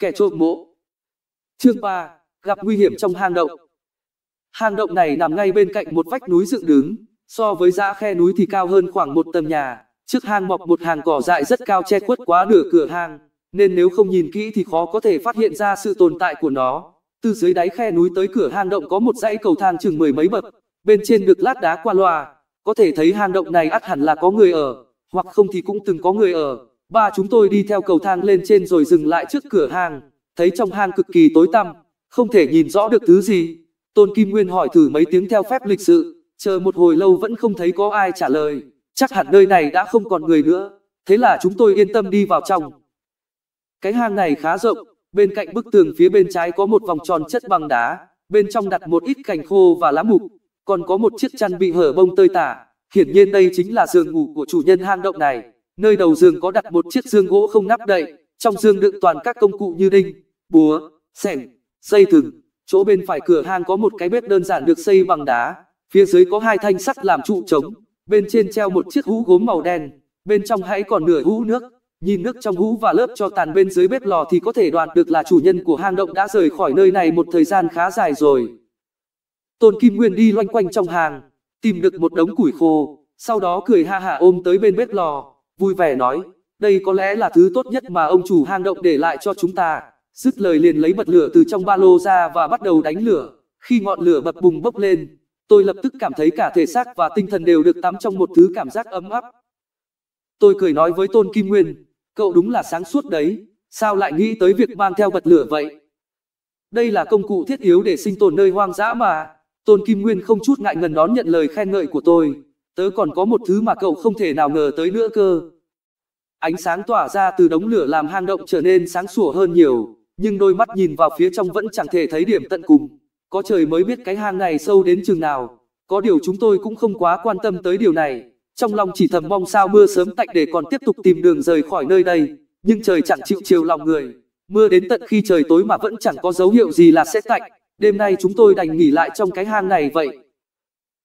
kẻ trộm mộ. Chương 3, gặp nguy hiểm trong hang động. Hang động này nằm ngay bên cạnh một vách núi dựng đứng, so với dã khe núi thì cao hơn khoảng một tầng nhà, trước hang mọc một hàng cỏ dại rất cao che khuất quá nửa cửa hang, nên nếu không nhìn kỹ thì khó có thể phát hiện ra sự tồn tại của nó. Từ dưới đáy khe núi tới cửa hang động có một dãy cầu thang chừng mười mấy bậc, bên trên được lát đá qua loa, có thể thấy hang động này ắt hẳn là có người ở, hoặc không thì cũng từng có người ở. Ba chúng tôi đi theo cầu thang lên trên rồi dừng lại trước cửa hang thấy trong hang cực kỳ tối tăm, không thể nhìn rõ được thứ gì. Tôn Kim Nguyên hỏi thử mấy tiếng theo phép lịch sự, chờ một hồi lâu vẫn không thấy có ai trả lời, chắc hẳn nơi này đã không còn người nữa, thế là chúng tôi yên tâm đi vào trong. Cái hang này khá rộng, bên cạnh bức tường phía bên trái có một vòng tròn chất bằng đá, bên trong đặt một ít cành khô và lá mục, còn có một chiếc chăn bị hở bông tơi tả, hiển nhiên đây chính là giường ngủ của chủ nhân hang động này. Nơi đầu giường có đặt một chiếc giường gỗ không nắp đậy, trong giường đựng toàn các công cụ như đinh, búa, xẻng, dây thừng. Chỗ bên phải cửa hang có một cái bếp đơn giản được xây bằng đá, phía dưới có hai thanh sắt làm trụ trống, bên trên treo một chiếc hũ gốm màu đen, bên trong hãy còn nửa hũ nước. Nhìn nước trong hũ và lớp cho tàn bên dưới bếp lò thì có thể đoán được là chủ nhân của hang động đã rời khỏi nơi này một thời gian khá dài rồi. Tôn Kim Nguyên đi loanh quanh trong hàng, tìm được một đống củi khô, sau đó cười ha hả ôm tới bên bếp lò vui vẻ nói, đây có lẽ là thứ tốt nhất mà ông chủ hang động để lại cho chúng ta. Dứt lời liền lấy bật lửa từ trong ba lô ra và bắt đầu đánh lửa. Khi ngọn lửa bật bùng bốc lên, tôi lập tức cảm thấy cả thể xác và tinh thần đều được tắm trong một thứ cảm giác ấm áp. Tôi cười nói với Tôn Kim Nguyên, cậu đúng là sáng suốt đấy, sao lại nghĩ tới việc mang theo bật lửa vậy? Đây là công cụ thiết yếu để sinh tồn nơi hoang dã mà. Tôn Kim Nguyên không chút ngại ngần đón nhận lời khen ngợi của tôi. Tớ còn có một thứ mà cậu không thể nào ngờ tới nữa cơ. Ánh sáng tỏa ra từ đống lửa làm hang động trở nên sáng sủa hơn nhiều, nhưng đôi mắt nhìn vào phía trong vẫn chẳng thể thấy điểm tận cùng. Có trời mới biết cái hang này sâu đến chừng nào. Có điều chúng tôi cũng không quá quan tâm tới điều này. Trong lòng chỉ thầm mong sao mưa sớm tạnh để còn tiếp tục tìm đường rời khỏi nơi đây. Nhưng trời chẳng chịu chiều lòng người. Mưa đến tận khi trời tối mà vẫn chẳng có dấu hiệu gì là sẽ tạnh. Đêm nay chúng tôi đành nghỉ lại trong cái hang này vậy.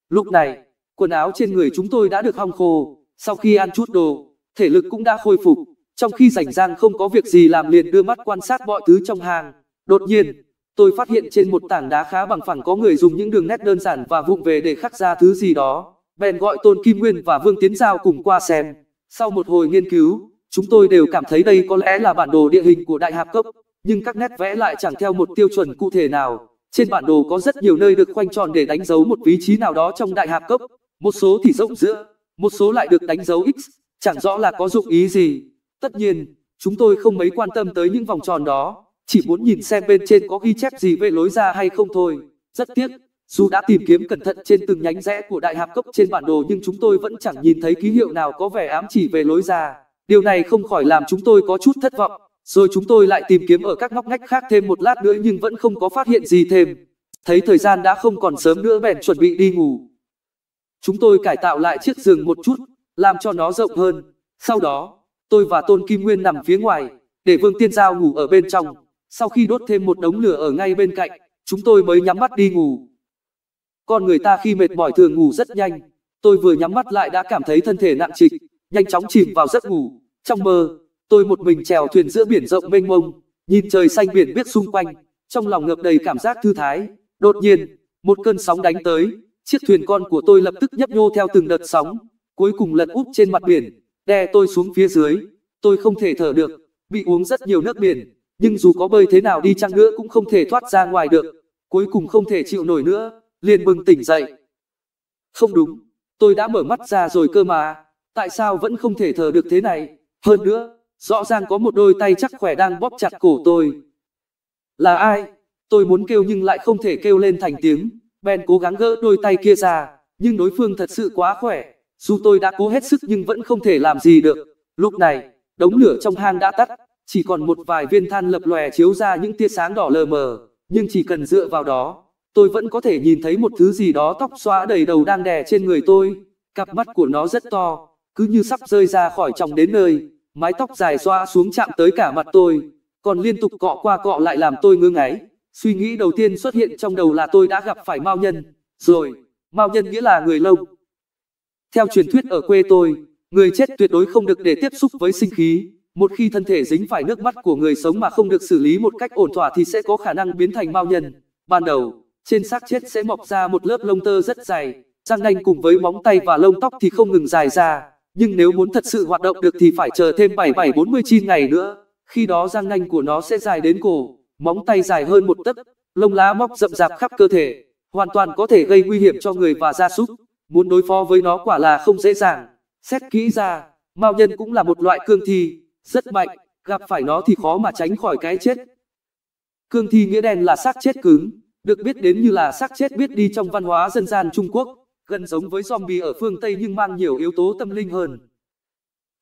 Lúc này, Quần áo trên người chúng tôi đã được hong khô, sau khi ăn chút đồ, thể lực cũng đã khôi phục. Trong khi rảnh rang không có việc gì làm liền đưa mắt quan sát mọi thứ trong hàng. Đột nhiên, tôi phát hiện trên một tảng đá khá bằng phẳng có người dùng những đường nét đơn giản và vụng về để khắc ra thứ gì đó. Bèn gọi Tôn Kim Nguyên và Vương Tiến Giao cùng qua xem. Sau một hồi nghiên cứu, chúng tôi đều cảm thấy đây có lẽ là bản đồ địa hình của Đại Hạp Cốc, nhưng các nét vẽ lại chẳng theo một tiêu chuẩn cụ thể nào. Trên bản đồ có rất nhiều nơi được khoanh tròn để đánh dấu một vị trí nào đó trong Đại Hạp Cốc một số thì rộng giữa, một số lại được đánh dấu X, chẳng rõ là có dụng ý gì. Tất nhiên, chúng tôi không mấy quan tâm tới những vòng tròn đó, chỉ muốn nhìn xem bên trên có ghi chép gì về lối ra hay không thôi. Rất tiếc, dù đã tìm kiếm cẩn thận trên từng nhánh rẽ của đại hạp cốc trên bản đồ nhưng chúng tôi vẫn chẳng nhìn thấy ký hiệu nào có vẻ ám chỉ về lối ra. Điều này không khỏi làm chúng tôi có chút thất vọng, rồi chúng tôi lại tìm kiếm ở các ngóc ngách khác thêm một lát nữa nhưng vẫn không có phát hiện gì thêm. Thấy thời gian đã không còn sớm nữa bèn chuẩn bị đi ngủ. Chúng tôi cải tạo lại chiếc giường một chút, làm cho nó rộng hơn. Sau đó, tôi và Tôn Kim Nguyên nằm phía ngoài, để Vương Tiên Giao ngủ ở bên trong. Sau khi đốt thêm một đống lửa ở ngay bên cạnh, chúng tôi mới nhắm mắt đi ngủ. Con người ta khi mệt mỏi thường ngủ rất nhanh. Tôi vừa nhắm mắt lại đã cảm thấy thân thể nặng trịch, nhanh chóng chìm vào giấc ngủ. Trong mơ, tôi một mình chèo thuyền giữa biển rộng mênh mông, nhìn trời xanh biển biếc xung quanh, trong lòng ngập đầy cảm giác thư thái. Đột nhiên, một cơn sóng đánh tới, Chiếc thuyền con của tôi lập tức nhấp nhô theo từng đợt sóng, cuối cùng lật úp trên mặt biển, đè tôi xuống phía dưới. Tôi không thể thở được, bị uống rất nhiều nước biển, nhưng dù có bơi thế nào đi chăng nữa cũng không thể thoát ra ngoài được. Cuối cùng không thể chịu nổi nữa, liền bừng tỉnh dậy. Không đúng, tôi đã mở mắt ra rồi cơ mà, tại sao vẫn không thể thở được thế này? Hơn nữa, rõ ràng có một đôi tay chắc khỏe đang bóp chặt cổ tôi. Là ai? Tôi muốn kêu nhưng lại không thể kêu lên thành tiếng. Ben cố gắng gỡ đôi tay kia ra, nhưng đối phương thật sự quá khỏe. Dù tôi đã cố hết sức nhưng vẫn không thể làm gì được. Lúc này, đống lửa trong hang đã tắt, chỉ còn một vài viên than lập lòe chiếu ra những tia sáng đỏ lờ mờ, nhưng chỉ cần dựa vào đó, tôi vẫn có thể nhìn thấy một thứ gì đó tóc xóa đầy đầu đang đè trên người tôi. Cặp mắt của nó rất to, cứ như sắp rơi ra khỏi trong đến nơi, mái tóc dài xoa xuống chạm tới cả mặt tôi, còn liên tục cọ qua cọ lại làm tôi ngưng ngáy. Suy nghĩ đầu tiên xuất hiện trong đầu là tôi đã gặp phải Mao Nhân, rồi, Mao Nhân nghĩa là người lông. Theo truyền thuyết ở quê tôi, người chết tuyệt đối không được để tiếp xúc với sinh khí, một khi thân thể dính phải nước mắt của người sống mà không được xử lý một cách ổn thỏa thì sẽ có khả năng biến thành Mao Nhân. Ban đầu, trên xác chết sẽ mọc ra một lớp lông tơ rất dài, răng nanh cùng với móng tay và lông tóc thì không ngừng dài ra, nhưng nếu muốn thật sự hoạt động được thì phải chờ thêm 7-7-49 ngày nữa, khi đó răng nanh của nó sẽ dài đến cổ móng tay dài hơn một tấc, lông lá móc rậm rạp khắp cơ thể, hoàn toàn có thể gây nguy hiểm cho người và gia súc. Muốn đối phó với nó quả là không dễ dàng. Xét kỹ ra, Mao Nhân cũng là một loại cương thi, rất mạnh, gặp phải nó thì khó mà tránh khỏi cái chết. Cương thi nghĩa đen là xác chết cứng, được biết đến như là xác chết biết đi trong văn hóa dân gian Trung Quốc, gần giống với zombie ở phương Tây nhưng mang nhiều yếu tố tâm linh hơn.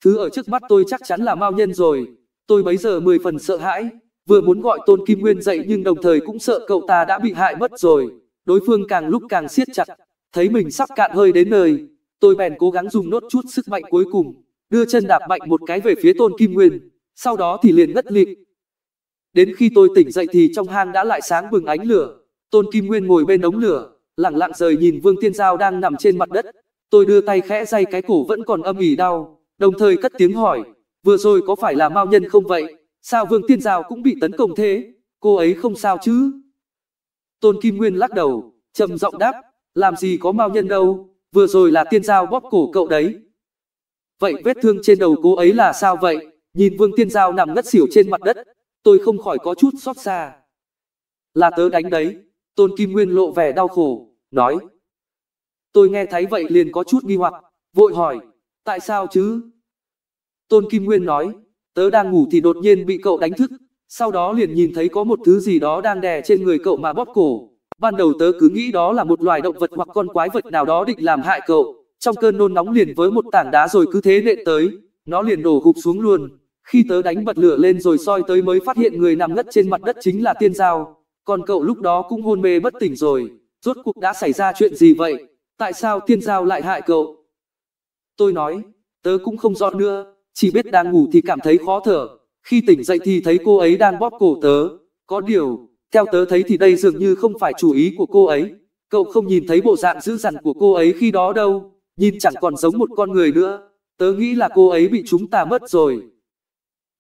Thứ ở trước mắt tôi chắc chắn là Mao Nhân rồi, tôi bấy giờ mười phần sợ hãi, Vừa muốn gọi Tôn Kim Nguyên dậy nhưng đồng thời cũng sợ cậu ta đã bị hại mất rồi. Đối phương càng lúc càng siết chặt, thấy mình sắp cạn hơi đến nơi. Tôi bèn cố gắng dùng nốt chút sức mạnh cuối cùng, đưa chân đạp mạnh một cái về phía Tôn Kim Nguyên, sau đó thì liền ngất lịm. Đến khi tôi tỉnh dậy thì trong hang đã lại sáng bừng ánh lửa. Tôn Kim Nguyên ngồi bên ống lửa, lặng lặng rời nhìn Vương Tiên Giao đang nằm trên mặt đất. Tôi đưa tay khẽ day cái cổ vẫn còn âm ỉ đau, đồng thời cất tiếng hỏi, vừa rồi có phải là mao nhân không vậy? Sao Vương Tiên Giao cũng bị tấn công thế? Cô ấy không sao chứ? Tôn Kim Nguyên lắc đầu, trầm giọng đáp, làm gì có mau nhân đâu, vừa rồi là Tiên Giao bóp cổ cậu đấy. Vậy vết thương trên đầu cô ấy là sao vậy? Nhìn Vương Tiên Giao nằm ngất xỉu trên mặt đất, tôi không khỏi có chút xót xa. Là tớ đánh đấy, Tôn Kim Nguyên lộ vẻ đau khổ, nói. Tôi nghe thấy vậy liền có chút nghi hoặc, vội hỏi, tại sao chứ? Tôn Kim Nguyên nói, Tớ đang ngủ thì đột nhiên bị cậu đánh thức, sau đó liền nhìn thấy có một thứ gì đó đang đè trên người cậu mà bóp cổ. Ban đầu tớ cứ nghĩ đó là một loài động vật hoặc con quái vật nào đó định làm hại cậu. Trong cơn nôn nóng liền với một tảng đá rồi cứ thế nện tới, nó liền đổ gục xuống luôn. Khi tớ đánh bật lửa lên rồi soi tới mới phát hiện người nằm ngất trên mặt đất chính là tiên giao. Còn cậu lúc đó cũng hôn mê bất tỉnh rồi. Rốt cuộc đã xảy ra chuyện gì vậy? Tại sao tiên giao lại hại cậu? Tôi nói, tớ cũng không rõ nữa chỉ biết đang ngủ thì cảm thấy khó thở, khi tỉnh dậy thì thấy cô ấy đang bóp cổ tớ. Có điều, theo tớ thấy thì đây dường như không phải chủ ý của cô ấy. Cậu không nhìn thấy bộ dạng dữ dằn của cô ấy khi đó đâu, nhìn chẳng còn giống một con người nữa. Tớ nghĩ là cô ấy bị chúng ta mất rồi.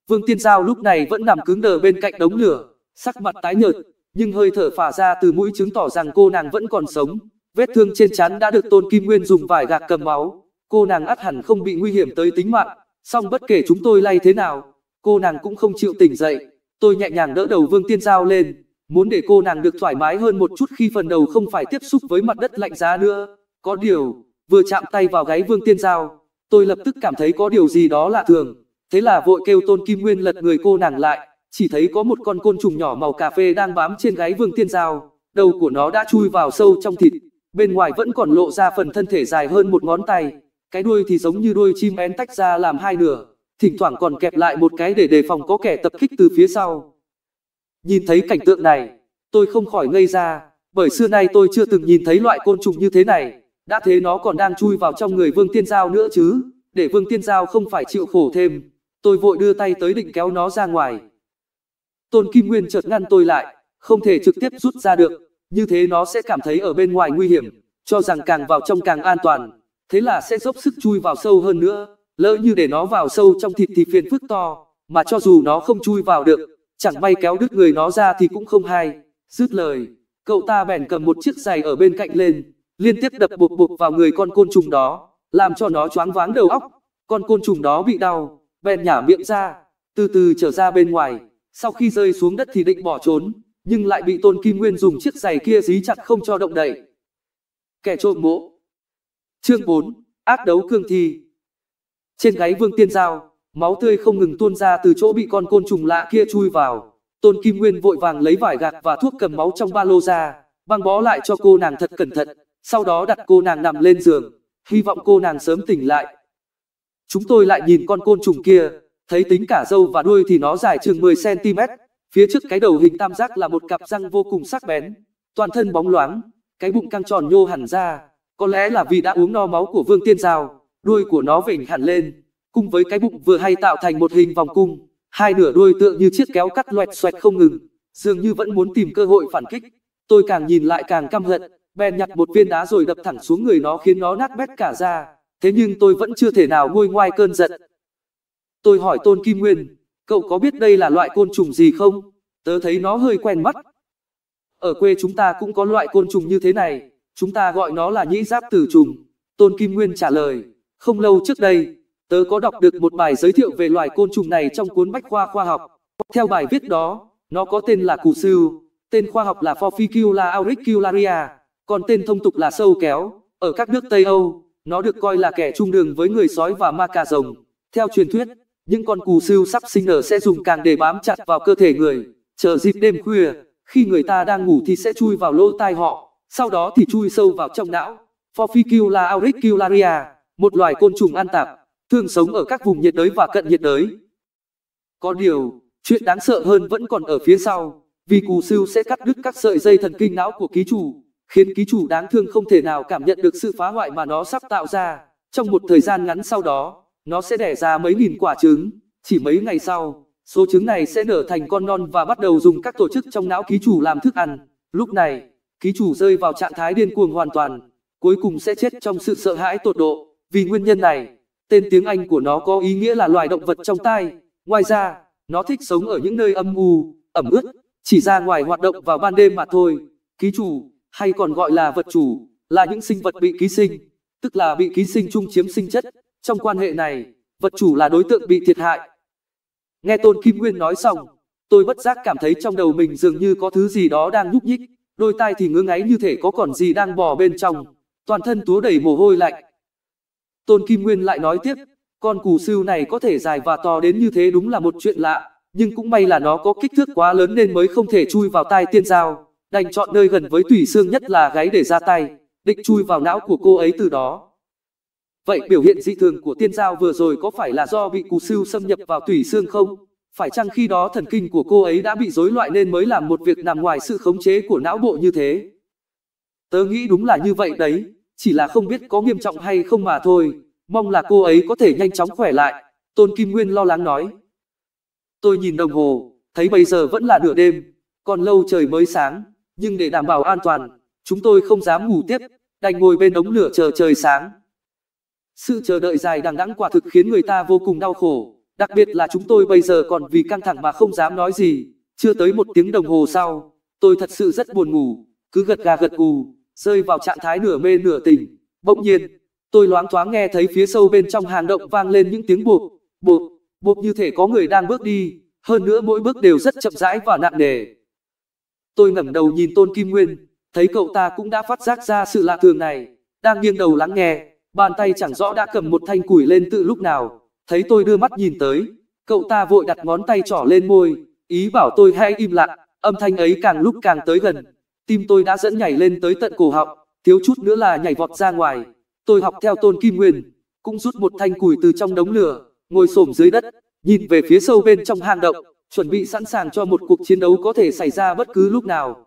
Vương Tiên Giao lúc này vẫn nằm cứng đờ bên cạnh đống lửa, sắc mặt tái nhợt, nhưng hơi thở phả ra từ mũi chứng tỏ rằng cô nàng vẫn còn sống. Vết thương trên trán đã được Tôn Kim Nguyên dùng vải gạc cầm máu, cô nàng ắt hẳn không bị nguy hiểm tới tính mạng. Song bất kể chúng tôi lay thế nào, cô nàng cũng không chịu tỉnh dậy. Tôi nhẹ nhàng đỡ đầu Vương Tiên Giao lên, muốn để cô nàng được thoải mái hơn một chút khi phần đầu không phải tiếp xúc với mặt đất lạnh giá nữa. Có điều, vừa chạm tay vào gáy Vương Tiên Giao, tôi lập tức cảm thấy có điều gì đó lạ thường. Thế là vội kêu Tôn Kim Nguyên lật người cô nàng lại, chỉ thấy có một con côn trùng nhỏ màu cà phê đang bám trên gáy Vương Tiên Giao. Đầu của nó đã chui vào sâu trong thịt, bên ngoài vẫn còn lộ ra phần thân thể dài hơn một ngón tay cái đuôi thì giống như đuôi chim én tách ra làm hai nửa, thỉnh thoảng còn kẹp lại một cái để đề phòng có kẻ tập kích từ phía sau. Nhìn thấy cảnh tượng này, tôi không khỏi ngây ra, bởi xưa nay tôi chưa từng nhìn thấy loại côn trùng như thế này, đã thế nó còn đang chui vào trong người Vương Tiên Giao nữa chứ, để Vương Tiên Giao không phải chịu khổ thêm, tôi vội đưa tay tới định kéo nó ra ngoài. Tôn Kim Nguyên chợt ngăn tôi lại, không thể trực tiếp rút ra được, như thế nó sẽ cảm thấy ở bên ngoài nguy hiểm, cho rằng càng vào trong càng an toàn thế là sẽ dốc sức chui vào sâu hơn nữa. Lỡ như để nó vào sâu trong thịt thì phiền phức to, mà cho dù nó không chui vào được, chẳng may kéo đứt người nó ra thì cũng không hay. Dứt lời, cậu ta bèn cầm một chiếc giày ở bên cạnh lên, liên tiếp đập bột bột vào người con côn trùng đó, làm cho nó choáng váng đầu óc. Con côn trùng đó bị đau, bèn nhả miệng ra, từ từ trở ra bên ngoài. Sau khi rơi xuống đất thì định bỏ trốn, nhưng lại bị Tôn Kim Nguyên dùng chiếc giày kia dí chặt không cho động đậy. Kẻ trộm mộ Chương 4, ác đấu cương thi. Trên gáy Vương Tiên Giao, máu tươi không ngừng tuôn ra từ chỗ bị con côn trùng lạ kia chui vào. Tôn Kim Nguyên vội vàng lấy vải gạc và thuốc cầm máu trong ba lô ra, băng bó lại cho cô nàng thật cẩn thận, sau đó đặt cô nàng nằm lên giường, hy vọng cô nàng sớm tỉnh lại. Chúng tôi lại nhìn con côn trùng kia, thấy tính cả râu và đuôi thì nó dài chừng 10cm, phía trước cái đầu hình tam giác là một cặp răng vô cùng sắc bén, toàn thân bóng loáng, cái bụng căng tròn nhô hẳn ra, có lẽ là vì đã uống no máu của Vương Tiên Giao, đuôi của nó vểnh hẳn lên, cùng với cái bụng vừa hay tạo thành một hình vòng cung, hai nửa đuôi tựa như chiếc kéo cắt loẹt xoẹt không ngừng, dường như vẫn muốn tìm cơ hội phản kích. Tôi càng nhìn lại càng căm hận, bèn nhặt một viên đá rồi đập thẳng xuống người nó khiến nó nát bét cả ra. Thế nhưng tôi vẫn chưa thể nào nguôi ngoai cơn giận. Tôi hỏi Tôn Kim Nguyên, cậu có biết đây là loại côn trùng gì không? Tớ thấy nó hơi quen mắt. Ở quê chúng ta cũng có loại côn trùng như thế này, Chúng ta gọi nó là nhĩ giáp tử trùng. Tôn Kim Nguyên trả lời, không lâu trước đây, tớ có đọc được một bài giới thiệu về loài côn trùng này trong cuốn bách khoa khoa học. Theo bài viết đó, nó có tên là củ sưu, tên khoa học là Forficula auricularia, còn tên thông tục là sâu kéo. Ở các nước Tây Âu, nó được coi là kẻ trung đường với người sói và ma cà rồng. Theo truyền thuyết, những con cù sưu sắp sinh nở sẽ dùng càng để bám chặt vào cơ thể người. Chờ dịp đêm khuya, khi người ta đang ngủ thì sẽ chui vào lỗ tai họ sau đó thì chui sâu vào trong não. Forficula auricularia, một loài côn trùng ăn tạp, thường sống ở các vùng nhiệt đới và cận nhiệt đới. Có điều, chuyện đáng sợ hơn vẫn còn ở phía sau, vì cù sưu sẽ cắt đứt các sợi dây thần kinh não của ký chủ, khiến ký chủ đáng thương không thể nào cảm nhận được sự phá hoại mà nó sắp tạo ra. Trong một thời gian ngắn sau đó, nó sẽ đẻ ra mấy nghìn quả trứng. Chỉ mấy ngày sau, số trứng này sẽ nở thành con non và bắt đầu dùng các tổ chức trong não ký chủ làm thức ăn. Lúc này, ký chủ rơi vào trạng thái điên cuồng hoàn toàn, cuối cùng sẽ chết trong sự sợ hãi tột độ. Vì nguyên nhân này, tên tiếng Anh của nó có ý nghĩa là loài động vật trong tai. Ngoài ra, nó thích sống ở những nơi âm u, ẩm ướt, chỉ ra ngoài hoạt động vào ban đêm mà thôi. Ký chủ, hay còn gọi là vật chủ, là những sinh vật bị ký sinh, tức là bị ký sinh chung chiếm sinh chất. Trong quan hệ này, vật chủ là đối tượng bị thiệt hại. Nghe Tôn Kim Nguyên nói xong, tôi bất giác cảm thấy trong đầu mình dường như có thứ gì đó đang nhúc nhích đôi tai thì ngứa ngáy như thể có còn gì đang bò bên trong, toàn thân túa đầy mồ hôi lạnh. Tôn Kim Nguyên lại nói tiếp, con cù sưu này có thể dài và to đến như thế đúng là một chuyện lạ, nhưng cũng may là nó có kích thước quá lớn nên mới không thể chui vào tai tiên giao, đành chọn nơi gần với tủy xương nhất là gáy để ra tay, định chui vào não của cô ấy từ đó. Vậy biểu hiện dị thường của tiên giao vừa rồi có phải là do bị cù sưu xâm nhập vào tủy xương không? Phải chăng khi đó thần kinh của cô ấy đã bị rối loạn nên mới làm một việc nằm ngoài sự khống chế của não bộ như thế? Tớ nghĩ đúng là như vậy đấy, chỉ là không biết có nghiêm trọng hay không mà thôi, mong là cô ấy có thể nhanh chóng khỏe lại, Tôn Kim Nguyên lo lắng nói. Tôi nhìn đồng hồ, thấy bây giờ vẫn là nửa đêm, còn lâu trời mới sáng, nhưng để đảm bảo an toàn, chúng tôi không dám ngủ tiếp, đành ngồi bên ống lửa chờ trời sáng. Sự chờ đợi dài đằng đẵng quả thực khiến người ta vô cùng đau khổ, đặc biệt là chúng tôi bây giờ còn vì căng thẳng mà không dám nói gì. Chưa tới một tiếng đồng hồ sau, tôi thật sự rất buồn ngủ, cứ gật gà gật gù, rơi vào trạng thái nửa mê nửa tỉnh. Bỗng nhiên, tôi loáng thoáng nghe thấy phía sâu bên trong hang động vang lên những tiếng buộc, buộc, buộc như thể có người đang bước đi, hơn nữa mỗi bước đều rất chậm rãi và nặng nề. Tôi ngẩng đầu nhìn Tôn Kim Nguyên, thấy cậu ta cũng đã phát giác ra sự lạ thường này, đang nghiêng đầu lắng nghe, bàn tay chẳng rõ đã cầm một thanh củi lên từ lúc nào Thấy tôi đưa mắt nhìn tới, cậu ta vội đặt ngón tay trỏ lên môi, ý bảo tôi hãy im lặng, âm thanh ấy càng lúc càng tới gần. Tim tôi đã dẫn nhảy lên tới tận cổ họng, thiếu chút nữa là nhảy vọt ra ngoài. Tôi học theo Tôn Kim Nguyên, cũng rút một thanh củi từ trong đống lửa, ngồi xổm dưới đất, nhìn về phía sâu bên trong hang động, chuẩn bị sẵn sàng cho một cuộc chiến đấu có thể xảy ra bất cứ lúc nào.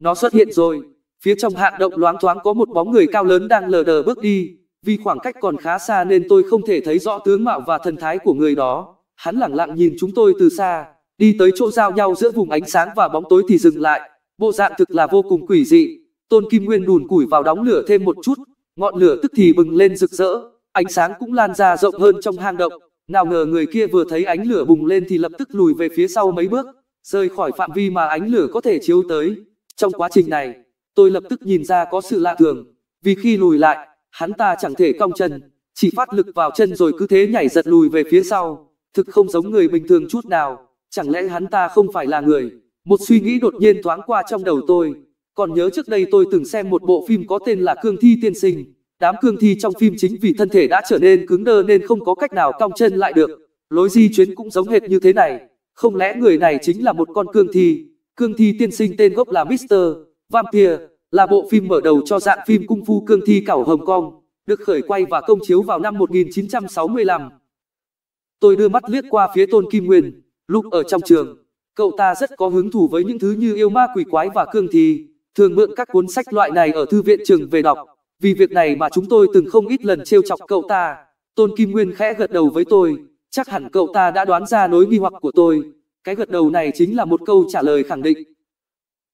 Nó xuất hiện rồi, phía trong hang động loáng thoáng có một bóng người cao lớn đang lờ đờ bước đi, vì khoảng cách còn khá xa nên tôi không thể thấy rõ tướng mạo và thần thái của người đó. Hắn lẳng lặng nhìn chúng tôi từ xa, đi tới chỗ giao nhau giữa vùng ánh sáng và bóng tối thì dừng lại. Bộ dạng thực là vô cùng quỷ dị. Tôn Kim Nguyên đùn củi vào đóng lửa thêm một chút, ngọn lửa tức thì bừng lên rực rỡ, ánh sáng cũng lan ra rộng hơn trong hang động. Nào ngờ người kia vừa thấy ánh lửa bùng lên thì lập tức lùi về phía sau mấy bước, rời khỏi phạm vi mà ánh lửa có thể chiếu tới. Trong quá trình này, tôi lập tức nhìn ra có sự lạ thường, vì khi lùi lại, Hắn ta chẳng thể cong chân, chỉ phát lực vào chân rồi cứ thế nhảy giật lùi về phía sau, thực không giống người bình thường chút nào, chẳng lẽ hắn ta không phải là người? Một suy nghĩ đột nhiên thoáng qua trong đầu tôi, còn nhớ trước đây tôi từng xem một bộ phim có tên là Cương Thi Tiên Sinh, đám cương thi trong phim chính vì thân thể đã trở nên cứng đơ nên không có cách nào cong chân lại được, lối di chuyển cũng giống hệt như thế này, không lẽ người này chính là một con cương thi? Cương thi tiên sinh tên gốc là Mr. Vampire, là bộ phim mở đầu cho dạng phim Cung Phu Cương Thi Cảo Hồng Kông, được khởi quay và công chiếu vào năm 1965. Tôi đưa mắt liếc qua phía Tôn Kim Nguyên, lúc ở trong trường, cậu ta rất có hứng thú với những thứ như yêu ma quỷ quái và cương thi, thường mượn các cuốn sách loại này ở thư viện trường về đọc. Vì việc này mà chúng tôi từng không ít lần trêu chọc cậu ta. Tôn Kim Nguyên khẽ gật đầu với tôi, chắc hẳn cậu ta đã đoán ra nỗi nghi hoặc của tôi. Cái gật đầu này chính là một câu trả lời khẳng định.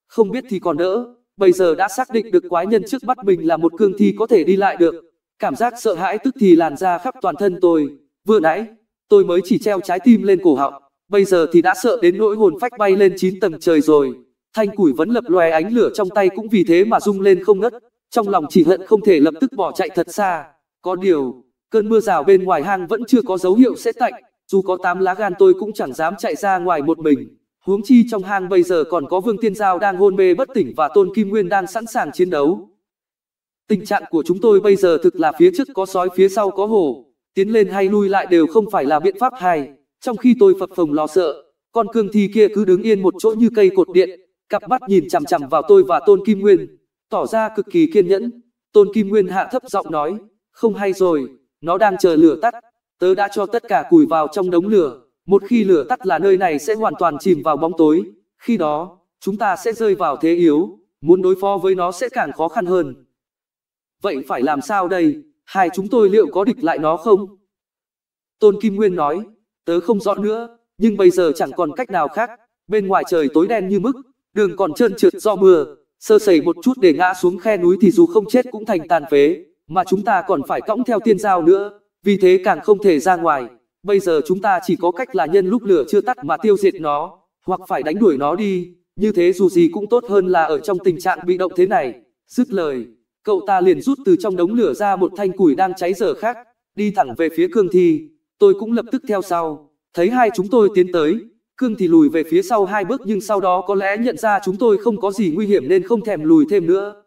Không biết thì còn đỡ, bây giờ đã xác định được quái nhân trước mắt mình là một cương thi có thể đi lại được. Cảm giác sợ hãi tức thì làn ra khắp toàn thân tôi. Vừa nãy, tôi mới chỉ treo trái tim lên cổ họng, bây giờ thì đã sợ đến nỗi hồn phách bay lên chín tầng trời rồi. Thanh củi vẫn lập lòe ánh lửa trong tay cũng vì thế mà rung lên không ngất, trong lòng chỉ hận không thể lập tức bỏ chạy thật xa. Có điều, cơn mưa rào bên ngoài hang vẫn chưa có dấu hiệu sẽ tạnh, dù có tám lá gan tôi cũng chẳng dám chạy ra ngoài một mình. Huống chi trong hang bây giờ còn có Vương Tiên Giao đang hôn mê bất tỉnh và Tôn Kim Nguyên đang sẵn sàng chiến đấu. Tình trạng của chúng tôi bây giờ thực là phía trước có sói phía sau có hổ, tiến lên hay lui lại đều không phải là biện pháp hay. Trong khi tôi phập phồng lo sợ, con cương thi kia cứ đứng yên một chỗ như cây cột điện, cặp mắt nhìn chằm chằm vào tôi và Tôn Kim Nguyên, tỏ ra cực kỳ kiên nhẫn. Tôn Kim Nguyên hạ thấp giọng nói, không hay rồi, nó đang chờ lửa tắt, tớ đã cho tất cả củi vào trong đống lửa. Một khi lửa tắt là nơi này sẽ hoàn toàn chìm vào bóng tối, khi đó, chúng ta sẽ rơi vào thế yếu, muốn đối phó với nó sẽ càng khó khăn hơn. Vậy phải làm sao đây, hai chúng tôi liệu có địch lại nó không? Tôn Kim Nguyên nói, tớ không rõ nữa, nhưng bây giờ chẳng còn cách nào khác, bên ngoài trời tối đen như mực, đường còn trơn trượt do mưa, sơ sẩy một chút để ngã xuống khe núi thì dù không chết cũng thành tàn phế, mà chúng ta còn phải cõng theo tiên giao nữa, vì thế càng không thể ra ngoài. Bây giờ chúng ta chỉ có cách là nhân lúc lửa chưa tắt mà tiêu diệt nó, hoặc phải đánh đuổi nó đi, như thế dù gì cũng tốt hơn là ở trong tình trạng bị động thế này. Dứt lời, cậu ta liền rút từ trong đống lửa ra một thanh củi đang cháy dở khác, đi thẳng về phía Cương Thi. Tôi cũng lập tức theo sau, thấy hai chúng tôi tiến tới, Cương thì lùi về phía sau hai bước nhưng sau đó có lẽ nhận ra chúng tôi không có gì nguy hiểm nên không thèm lùi thêm nữa.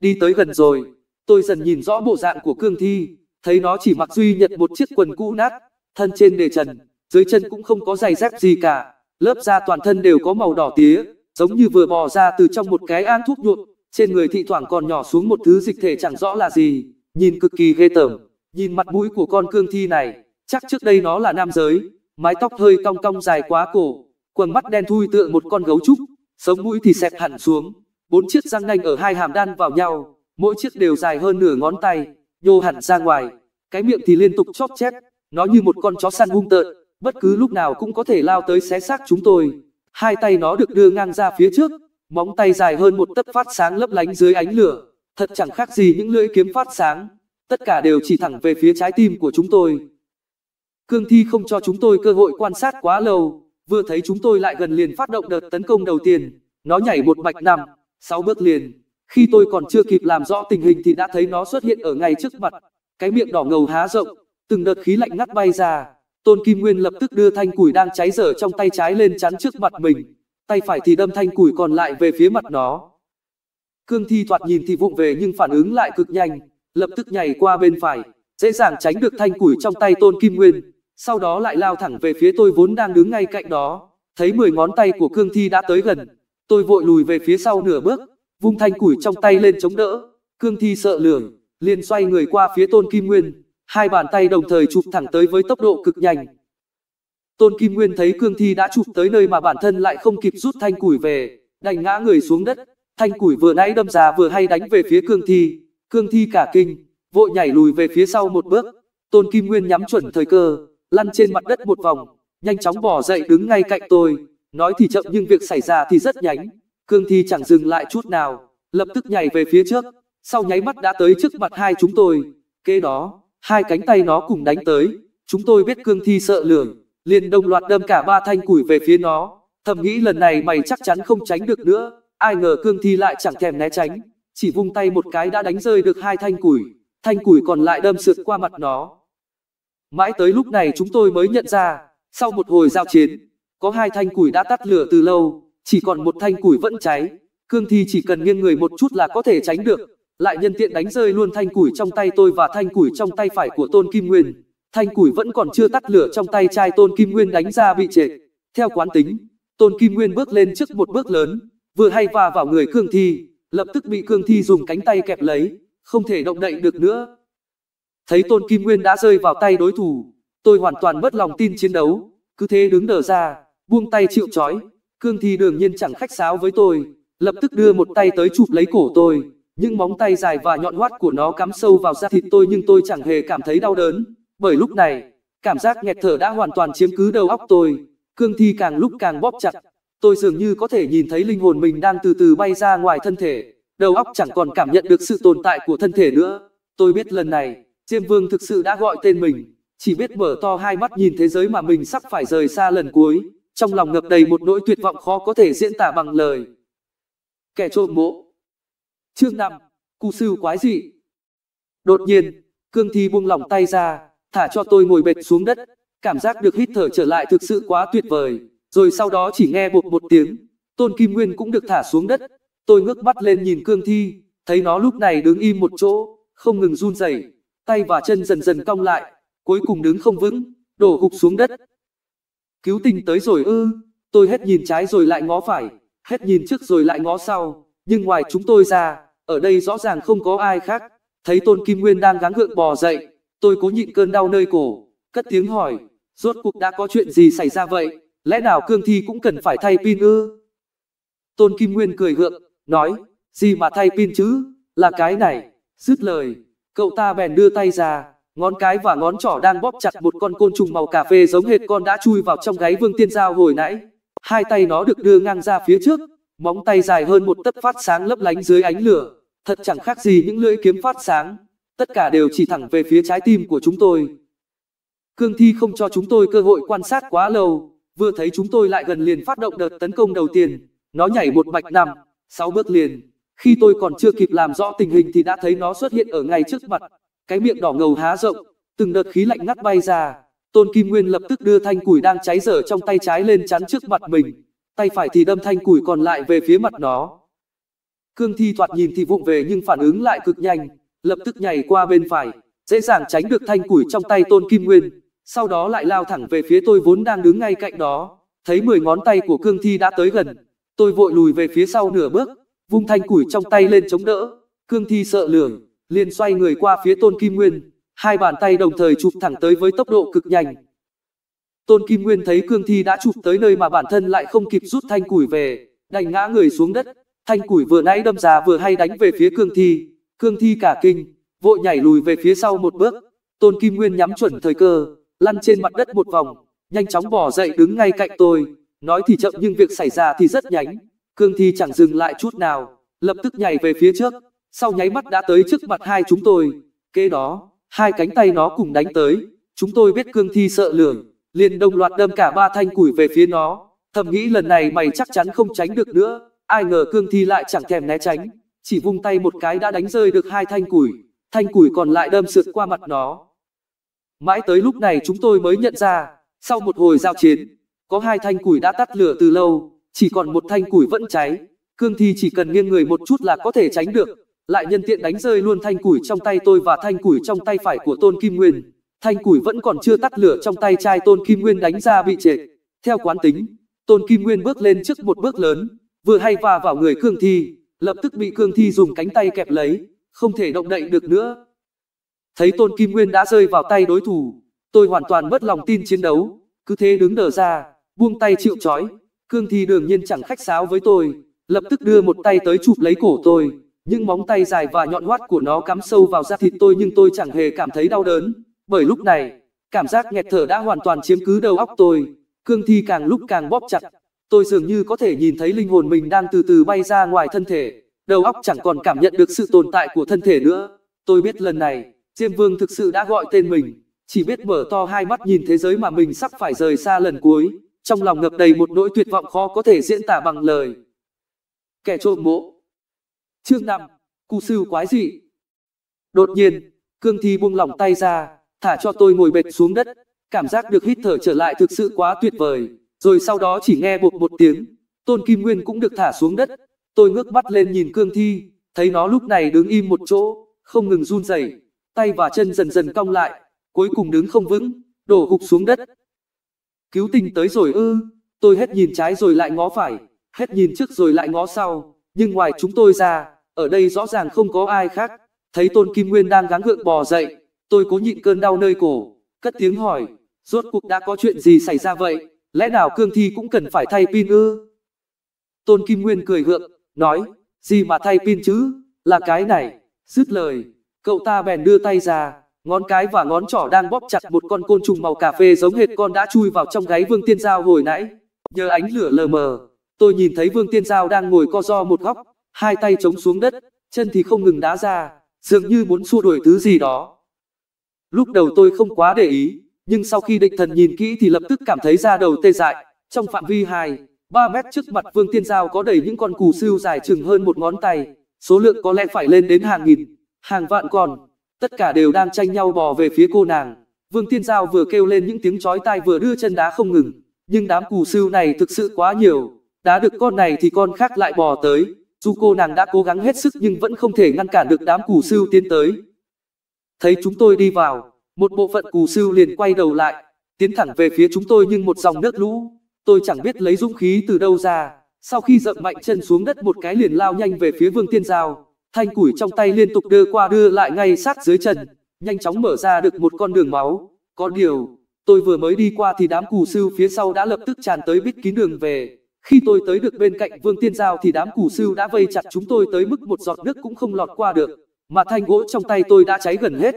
Đi tới gần rồi, tôi dần nhìn rõ bộ dạng của Cương Thi, thấy nó chỉ mặc duy nhất một chiếc quần cũ nát, thân trên đề trần, dưới chân cũng không có giày dép gì cả, lớp da toàn thân đều có màu đỏ tía, giống như vừa bò ra từ trong một cái an thuốc nhuộm, trên người thị thoảng còn nhỏ xuống một thứ dịch thể chẳng rõ là gì, nhìn cực kỳ ghê tởm. Nhìn mặt mũi của con cương thi này, chắc trước đây nó là nam giới, mái tóc hơi cong cong dài quá cổ, quần mắt đen thui tựa một con gấu trúc, sống mũi thì xẹp hẳn xuống, bốn chiếc răng nanh ở hai hàm đan vào nhau, mỗi chiếc đều dài hơn nửa ngón tay, nhô hẳn ra ngoài, cái miệng thì liên tục chóp chép, nó như một con chó săn hung tợn, bất cứ lúc nào cũng có thể lao tới xé xác chúng tôi. Hai tay nó được đưa ngang ra phía trước, móng tay dài hơn một tấc phát sáng lấp lánh dưới ánh lửa, thật chẳng khác gì những lưỡi kiếm phát sáng. Tất cả đều chỉ thẳng về phía trái tim của chúng tôi. Cương Thi không cho chúng tôi cơ hội quan sát quá lâu, vừa thấy chúng tôi lại gần liền phát động đợt tấn công đầu tiên. Nó nhảy một mạch nằm, sáu bước liền. Khi tôi còn chưa kịp làm rõ tình hình thì đã thấy nó xuất hiện ở ngay trước mặt, cái miệng đỏ ngầu há rộng, Từng đợt khí lạnh ngắt bay ra, Tôn Kim Nguyên lập tức đưa thanh củi đang cháy dở trong tay trái lên chắn trước mặt mình, tay phải thì đâm thanh củi còn lại về phía mặt nó. Cương Thi thoạt nhìn thì vụng về nhưng phản ứng lại cực nhanh, lập tức nhảy qua bên phải, dễ dàng tránh được thanh củi trong tay Tôn Kim Nguyên, sau đó lại lao thẳng về phía tôi vốn đang đứng ngay cạnh đó. Thấy 10 ngón tay của Cương Thi đã tới gần, tôi vội lùi về phía sau nửa bước, vung thanh củi trong tay lên chống đỡ. Cương Thi sợ lường, liền xoay người qua phía Tôn Kim Nguyên hai bàn tay đồng thời chụp thẳng tới với tốc độ cực nhanh. Tôn Kim Nguyên thấy cương thi đã chụp tới nơi mà bản thân lại không kịp rút thanh củi về, đành ngã người xuống đất, thanh củi vừa nãy đâm ra vừa hay đánh về phía cương thi, cương thi cả kinh, vội nhảy lùi về phía sau một bước, Tôn Kim Nguyên nhắm chuẩn thời cơ, lăn trên mặt đất một vòng, nhanh chóng bỏ dậy đứng ngay cạnh tôi, nói thì chậm nhưng việc xảy ra thì rất nhánh, cương thi chẳng dừng lại chút nào, lập tức nhảy về phía trước, sau nháy mắt đã tới trước mặt hai chúng tôi, kế đó, hai cánh tay nó cùng đánh tới. Chúng tôi biết cương thi sợ lửa, liền đồng loạt đâm cả ba thanh củi về phía nó. Thầm nghĩ lần này mày chắc chắn không tránh được nữa, ai ngờ cương thi lại chẳng thèm né tránh, chỉ vung tay một cái đã đánh rơi được hai thanh củi, thanh củi còn lại đâm sượt qua mặt nó. Mãi tới lúc này chúng tôi mới nhận ra, sau một hồi giao chiến, có hai thanh củi đã tắt lửa từ lâu, chỉ còn một thanh củi vẫn cháy, cương thi chỉ cần nghiêng người một chút là có thể tránh được. Lại nhân tiện đánh rơi luôn thanh củi trong tay tôi và thanh củi trong tay phải của Tôn Kim Nguyên. Thanh củi vẫn còn chưa tắt lửa trong tay trai Tôn Kim Nguyên đánh ra bị trệ. Theo quán tính, Tôn Kim Nguyên bước lên trước một bước lớn, vừa hay va vào người Cương Thi, lập tức bị Cương Thi dùng cánh tay kẹp lấy, không thể động đậy được nữa. Thấy Tôn Kim Nguyên đã rơi vào tay đối thủ, tôi hoàn toàn mất lòng tin chiến đấu, cứ thế đứng đờ ra, buông tay chịu trói. Cương Thi đương nhiên chẳng khách sáo với tôi, lập tức đưa một tay tới chụp lấy cổ tôi, những móng tay dài và nhọn hoắt của nó cắm sâu vào da thịt tôi nhưng tôi chẳng hề cảm thấy đau đớn, bởi lúc này, cảm giác nghẹt thở đã hoàn toàn chiếm cứ đầu óc tôi. Cương thi càng lúc càng bóp chặt, tôi dường như có thể nhìn thấy linh hồn mình đang từ từ bay ra ngoài thân thể, đầu óc chẳng còn cảm nhận được sự tồn tại của thân thể nữa. Tôi biết lần này, Diêm Vương thực sự đã gọi tên mình, chỉ biết mở to hai mắt nhìn thế giới mà mình sắp phải rời xa lần cuối, trong lòng ngập đầy một nỗi tuyệt vọng khó có thể diễn tả bằng lời. Kẻ trộm mộ Chương 5. Cù sư quái dị. Đột nhiên, cương thi buông lỏng tay ra, thả cho tôi ngồi bệt xuống đất. Cảm giác được hít thở trở lại thực sự quá tuyệt vời. Rồi sau đó chỉ nghe bột một tiếng. Tôn Kim Nguyên cũng được thả xuống đất. Tôi ngước mắt lên nhìn cương thi, thấy nó lúc này đứng im một chỗ, không ngừng run rẩy, tay và chân dần dần cong lại, cuối cùng đứng không vững, đổ gục xuống đất. Cứu tình tới rồi ư, tôi hết nhìn trái rồi lại ngó phải, hết nhìn trước rồi lại ngó sau, nhưng ngoài chúng tôi ra, ở đây rõ ràng không có ai khác. Thấy Tôn Kim Nguyên đang gắng gượng bò dậy, tôi cố nhịn cơn đau nơi cổ, cất tiếng hỏi, rốt cuộc đã có chuyện gì xảy ra vậy, lẽ nào cương thi cũng cần phải thay pin ư? Tôn Kim Nguyên cười gượng, nói, gì mà thay pin chứ, là cái này, dứt lời, cậu ta bèn đưa tay ra, ngón cái và ngón trỏ đang bóp chặt một con côn trùng màu cà phê giống hệt con đã chui vào trong gáy vương tiên dao hồi nãy. Hai tay nó được đưa ngang ra phía trước, móng tay dài hơn một tấc phát sáng lấp lánh dưới ánh lửa thật chẳng khác gì những lưỡi kiếm phát sáng, tất cả đều chỉ thẳng về phía trái tim của chúng tôi. Cương thi không cho chúng tôi cơ hội quan sát quá lâu, vừa thấy chúng tôi lại gần liền phát động đợt tấn công đầu tiên, nó nhảy một mạch nằm, sáu bước liền. Khi tôi còn chưa kịp làm rõ tình hình thì đã thấy nó xuất hiện ở ngay trước mặt, cái miệng đỏ ngầu há rộng, từng đợt khí lạnh ngắt bay ra. Tôn Kim Nguyên lập tức đưa thanh củi đang cháy dở trong tay trái lên chắn trước mặt mình, tay phải thì đâm thanh củi còn lại về phía mặt nó. Cương Thi thoạt nhìn thì vụng về nhưng phản ứng lại cực nhanh, lập tức nhảy qua bên phải, dễ dàng tránh được thanh củi trong tay Tôn Kim Nguyên, sau đó lại lao thẳng về phía tôi vốn đang đứng ngay cạnh đó. Thấy 10 ngón tay của Cương Thi đã tới gần, tôi vội lùi về phía sau nửa bước, vung thanh củi trong tay lên chống đỡ. Cương Thi sợ lường, liền xoay người qua phía Tôn Kim Nguyên, hai bàn tay đồng thời chụp thẳng tới với tốc độ cực nhanh. Tôn Kim Nguyên thấy Cương Thi đã chụp tới nơi mà bản thân lại không kịp rút thanh củi về, đành ngã người xuống đất. Thanh củi vừa nãy đâm ra vừa hay đánh về phía Cương Thi. Cương Thi cả kinh, vội nhảy lùi về phía sau một bước. Tôn Kim Nguyên nhắm chuẩn thời cơ, lăn trên mặt đất một vòng, nhanh chóng bỏ dậy đứng ngay cạnh tôi. Nói thì chậm nhưng việc xảy ra thì rất nhánh. Cương Thi chẳng dừng lại chút nào, lập tức nhảy về phía trước. Sau nháy mắt đã tới trước mặt hai chúng tôi. Kế đó, hai cánh tay nó cùng đánh tới. Chúng tôi biết Cương Thi sợ lường, liền đồng loạt đâm cả ba thanh củi về phía nó. Thầm nghĩ lần này mày chắc chắn không tránh được nữa ai ngờ cương thi lại chẳng thèm né tránh, chỉ vung tay một cái đã đánh rơi được hai thanh củi, thanh củi còn lại đâm sượt qua mặt nó. Mãi tới lúc này chúng tôi mới nhận ra, sau một hồi giao chiến, có hai thanh củi đã tắt lửa từ lâu, chỉ còn một thanh củi vẫn cháy, cương thi chỉ cần nghiêng người một chút là có thể tránh được, lại nhân tiện đánh rơi luôn thanh củi trong tay tôi và thanh củi trong tay phải của Tôn Kim Nguyên. Thanh củi vẫn còn chưa tắt lửa trong tay trai Tôn Kim Nguyên đánh ra bị trệ. Theo quán tính, Tôn Kim Nguyên bước lên trước một bước lớn, vừa hay va vào người Cương Thi, lập tức bị Cương Thi dùng cánh tay kẹp lấy, không thể động đậy được nữa. Thấy Tôn Kim Nguyên đã rơi vào tay đối thủ, tôi hoàn toàn mất lòng tin chiến đấu, cứ thế đứng đờ ra, buông tay chịu trói. Cương Thi đương nhiên chẳng khách sáo với tôi, lập tức đưa một tay tới chụp lấy cổ tôi, những móng tay dài và nhọn hoắt của nó cắm sâu vào da thịt tôi nhưng tôi chẳng hề cảm thấy đau đớn, bởi lúc này, cảm giác nghẹt thở đã hoàn toàn chiếm cứ đầu óc tôi. Cương Thi càng lúc càng bóp chặt, Tôi dường như có thể nhìn thấy linh hồn mình đang từ từ bay ra ngoài thân thể, đầu óc chẳng còn cảm nhận được sự tồn tại của thân thể nữa. Tôi biết lần này, Diêm Vương thực sự đã gọi tên mình, chỉ biết mở to hai mắt nhìn thế giới mà mình sắp phải rời xa lần cuối, trong lòng ngập đầy một nỗi tuyệt vọng khó có thể diễn tả bằng lời. Kẻ trộm mộ Chương năm cu sư quái dị Đột nhiên, Cương Thi buông lỏng tay ra, thả cho tôi ngồi bệt xuống đất, cảm giác được hít thở trở lại thực sự quá tuyệt vời rồi sau đó chỉ nghe bột một tiếng, Tôn Kim Nguyên cũng được thả xuống đất. Tôi ngước mắt lên nhìn cương thi, thấy nó lúc này đứng im một chỗ, không ngừng run rẩy, tay và chân dần dần cong lại, cuối cùng đứng không vững, đổ gục xuống đất. Cứu tình tới rồi ư, tôi hết nhìn trái rồi lại ngó phải, hết nhìn trước rồi lại ngó sau, nhưng ngoài chúng tôi ra, ở đây rõ ràng không có ai khác. Thấy Tôn Kim Nguyên đang gắng gượng bò dậy, tôi cố nhịn cơn đau nơi cổ, cất tiếng hỏi, rốt cuộc đã có chuyện gì xảy ra vậy? lẽ nào cương thi cũng cần phải thay pin ư? Tôn Kim Nguyên cười gượng, nói, gì mà thay pin chứ, là cái này, dứt lời, cậu ta bèn đưa tay ra, ngón cái và ngón trỏ đang bóp chặt một con côn trùng màu cà phê giống hệt con đã chui vào trong gáy Vương Tiên Giao hồi nãy. Nhờ ánh lửa lờ mờ, tôi nhìn thấy Vương Tiên Giao đang ngồi co ro một góc, hai tay chống xuống đất, chân thì không ngừng đá ra, dường như muốn xua đuổi thứ gì đó. Lúc đầu tôi không quá để ý, nhưng sau khi định thần nhìn kỹ thì lập tức cảm thấy da đầu tê dại. Trong phạm vi 2, 3 mét trước mặt Vương Tiên Giao có đầy những con cù siêu dài chừng hơn một ngón tay, số lượng có lẽ phải lên đến hàng nghìn, hàng vạn con. Tất cả đều đang tranh nhau bò về phía cô nàng. Vương Tiên Giao vừa kêu lên những tiếng chói tai vừa đưa chân đá không ngừng, nhưng đám cù siêu này thực sự quá nhiều, đá được con này thì con khác lại bò tới. Dù cô nàng đã cố gắng hết sức nhưng vẫn không thể ngăn cản được đám cù siêu tiến tới. Thấy chúng tôi đi vào, một bộ phận cù sư liền quay đầu lại, tiến thẳng về phía chúng tôi nhưng một dòng nước lũ. Tôi chẳng biết lấy dũng khí từ đâu ra. Sau khi dậm mạnh chân xuống đất một cái liền lao nhanh về phía vương tiên giao. Thanh củi trong tay liên tục đưa qua đưa lại ngay sát dưới chân. Nhanh chóng mở ra được một con đường máu. Có điều, tôi vừa mới đi qua thì đám cù sư phía sau đã lập tức tràn tới bít kín đường về. Khi tôi tới được bên cạnh vương tiên giao thì đám cù sư đã vây chặt chúng tôi tới mức một giọt nước cũng không lọt qua được. Mà thanh gỗ trong tay tôi đã cháy gần hết.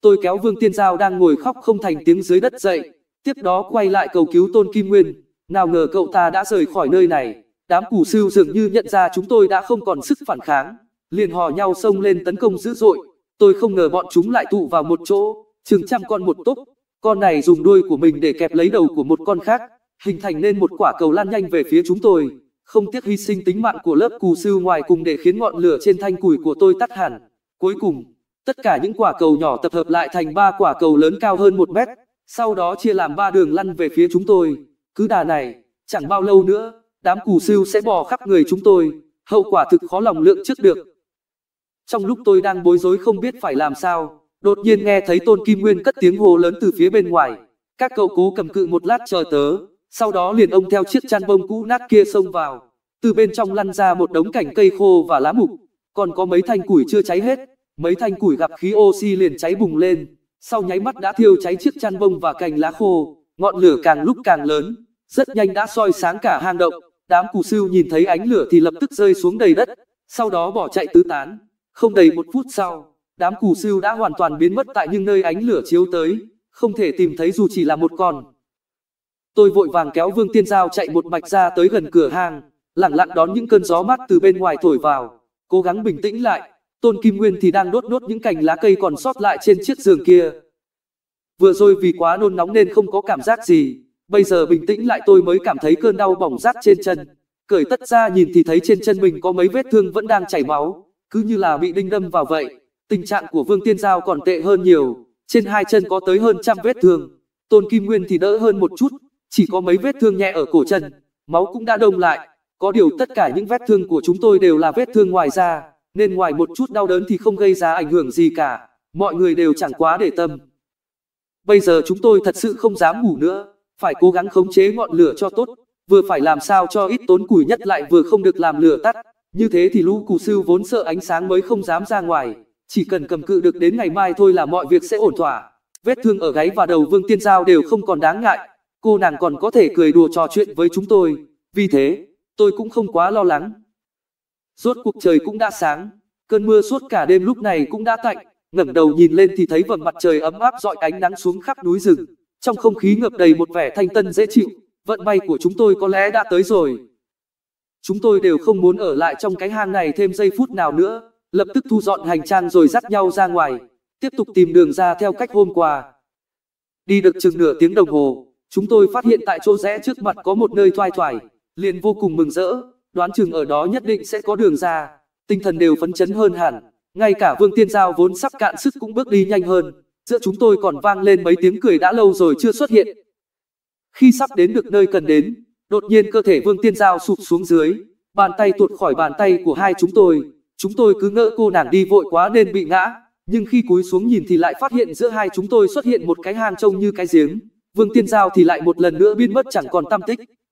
Tôi kéo Vương Tiên Giao đang ngồi khóc không thành tiếng dưới đất dậy, tiếp đó quay lại cầu cứu Tôn Kim Nguyên. Nào ngờ cậu ta đã rời khỏi nơi này, đám củ sư dường như nhận ra chúng tôi đã không còn sức phản kháng, liền hò nhau xông lên tấn công dữ dội. Tôi không ngờ bọn chúng lại tụ vào một chỗ, chừng trăm con một tốp. Con này dùng đuôi của mình để kẹp lấy đầu của một con khác, hình thành nên một quả cầu lan nhanh về phía chúng tôi. Không tiếc hy sinh tính mạng của lớp cù sư ngoài cùng để khiến ngọn lửa trên thanh củi của tôi tắt hẳn. Cuối cùng, Tất cả những quả cầu nhỏ tập hợp lại thành ba quả cầu lớn cao hơn một mét, sau đó chia làm ba đường lăn về phía chúng tôi. Cứ đà này, chẳng bao lâu nữa, đám củ siêu sẽ bò khắp người chúng tôi, hậu quả thực khó lòng lượng trước được. Trong lúc tôi đang bối rối không biết phải làm sao, đột nhiên nghe thấy Tôn Kim Nguyên cất tiếng hô lớn từ phía bên ngoài. Các cậu cố cầm cự một lát chờ tớ, sau đó liền ông theo chiếc chăn bông cũ nát kia xông vào. Từ bên trong lăn ra một đống cành cây khô và lá mục, còn có mấy thanh củi chưa cháy hết. Mấy thanh củi gặp khí oxy liền cháy bùng lên, sau nháy mắt đã thiêu cháy chiếc chăn bông và cành lá khô, ngọn lửa càng lúc càng lớn, rất nhanh đã soi sáng cả hang động. Đám cù sưu nhìn thấy ánh lửa thì lập tức rơi xuống đầy đất, sau đó bỏ chạy tứ tán. Không đầy một phút sau, đám cù sưu đã hoàn toàn biến mất tại những nơi ánh lửa chiếu tới, không thể tìm thấy dù chỉ là một con. Tôi vội vàng kéo Vương Tiên Giao chạy một mạch ra tới gần cửa hang, lặng lặng đón những cơn gió mát từ bên ngoài thổi vào, cố gắng bình tĩnh lại. Tôn Kim Nguyên thì đang đốt đốt những cành lá cây còn sót lại trên chiếc giường kia. Vừa rồi vì quá nôn nóng nên không có cảm giác gì, bây giờ bình tĩnh lại tôi mới cảm thấy cơn đau bỏng rát trên chân. Cởi tất ra nhìn thì thấy trên chân mình có mấy vết thương vẫn đang chảy máu, cứ như là bị đinh đâm vào vậy. Tình trạng của Vương Tiên Giao còn tệ hơn nhiều, trên hai chân có tới hơn trăm vết thương. Tôn Kim Nguyên thì đỡ hơn một chút, chỉ có mấy vết thương nhẹ ở cổ chân, máu cũng đã đông lại. Có điều tất cả những vết thương của chúng tôi đều là vết thương ngoài da, nên ngoài một chút đau đớn thì không gây ra ảnh hưởng gì cả, mọi người đều chẳng quá để tâm. Bây giờ chúng tôi thật sự không dám ngủ nữa, phải cố gắng khống chế ngọn lửa cho tốt, vừa phải làm sao cho ít tốn củi nhất lại vừa không được làm lửa tắt, như thế thì lũ cù sư vốn sợ ánh sáng mới không dám ra ngoài, chỉ cần cầm cự được đến ngày mai thôi là mọi việc sẽ ổn thỏa. Vết thương ở gáy và đầu Vương Tiên Giao đều không còn đáng ngại, cô nàng còn có thể cười đùa trò chuyện với chúng tôi, vì thế, tôi cũng không quá lo lắng. Rốt cuộc trời cũng đã sáng, cơn mưa suốt cả đêm lúc này cũng đã tạnh, ngẩng đầu nhìn lên thì thấy vầng mặt trời ấm áp dọi ánh nắng xuống khắp núi rừng. Trong không khí ngập đầy một vẻ thanh tân dễ chịu, vận may của chúng tôi có lẽ đã tới rồi. Chúng tôi đều không muốn ở lại trong cái hang này thêm giây phút nào nữa, lập tức thu dọn hành trang rồi dắt nhau ra ngoài, tiếp tục tìm đường ra theo cách hôm qua. Đi được chừng nửa tiếng đồng hồ, chúng tôi phát hiện tại chỗ rẽ trước mặt có một nơi thoai thoải, liền vô cùng mừng rỡ, đoán chừng ở đó nhất định sẽ có đường ra. Tinh thần đều phấn chấn hơn hẳn, ngay cả Vương Tiên Giao vốn sắp cạn sức cũng bước đi nhanh hơn. Giữa chúng tôi còn vang lên mấy tiếng cười đã lâu rồi chưa xuất hiện. Khi sắp đến được nơi cần đến, đột nhiên cơ thể Vương Tiên Giao sụp xuống dưới, bàn tay tuột khỏi bàn tay của hai chúng tôi. Chúng tôi cứ ngỡ cô nàng đi vội quá nên bị ngã, nhưng khi cúi xuống nhìn thì lại phát hiện giữa hai chúng tôi xuất hiện một cái hang trông như cái giếng. Vương Tiên Giao thì lại một lần nữa biến mất chẳng còn tâm tích.